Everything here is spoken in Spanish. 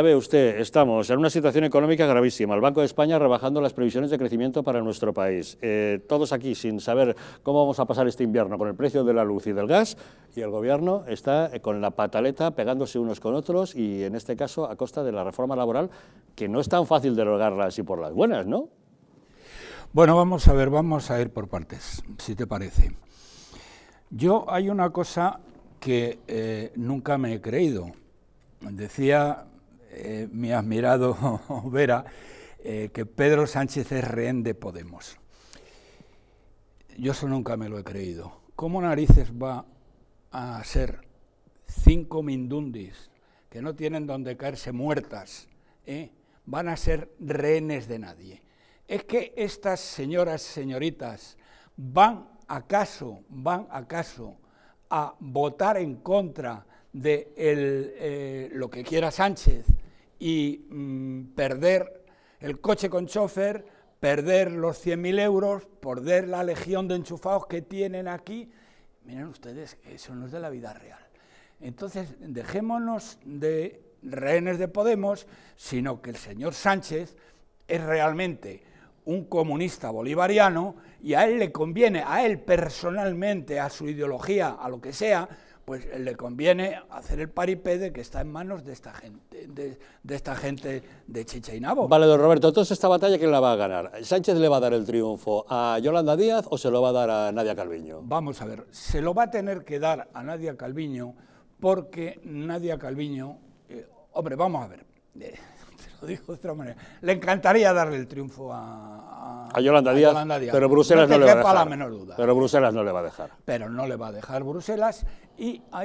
Sabe usted, estamos en una situación económica gravísima. El Banco de España rebajando las previsiones de crecimiento para nuestro país. Eh, todos aquí sin saber cómo vamos a pasar este invierno con el precio de la luz y del gas. Y el gobierno está eh, con la pataleta pegándose unos con otros y en este caso a costa de la reforma laboral que no es tan fácil derogarla así por las buenas, ¿no? Bueno, vamos a ver, vamos a ir por partes, si te parece. Yo hay una cosa que eh, nunca me he creído. Decía eh, mi admirado Vera, eh, que Pedro Sánchez es rehén de Podemos. Yo eso nunca me lo he creído. ¿Cómo narices va a ser cinco mindundis que no tienen donde caerse muertas? Eh? Van a ser rehenes de nadie. Es que estas señoras, señoritas, van acaso, van acaso a votar en contra de lo que quiera Sánchez y mm, perder el coche con chofer, perder los 100.000 euros, perder la legión de enchufados que tienen aquí. Miren ustedes, eso no es de la vida real. Entonces, dejémonos de rehenes de Podemos, sino que el señor Sánchez es realmente un comunista bolivariano y a él le conviene, a él personalmente, a su ideología, a lo que sea, pues le conviene hacer el paripé que está en manos de esta gente de, esta gente de Chichainabo. Vale, don Roberto, entonces esta batalla ¿quién la va a ganar? ¿Sánchez le va a dar el triunfo a Yolanda Díaz o se lo va a dar a Nadia Calviño? Vamos a ver, se lo va a tener que dar a Nadia Calviño porque Nadia Calviño, eh, hombre, vamos a ver, eh, dijo de otra manera. Le encantaría darle el triunfo a, a, Yolanda, Díaz, pero Bruselas no, le va a dejar. Pero Bruselas no le va a dejar. Pero no le va a dejar Bruselas y hay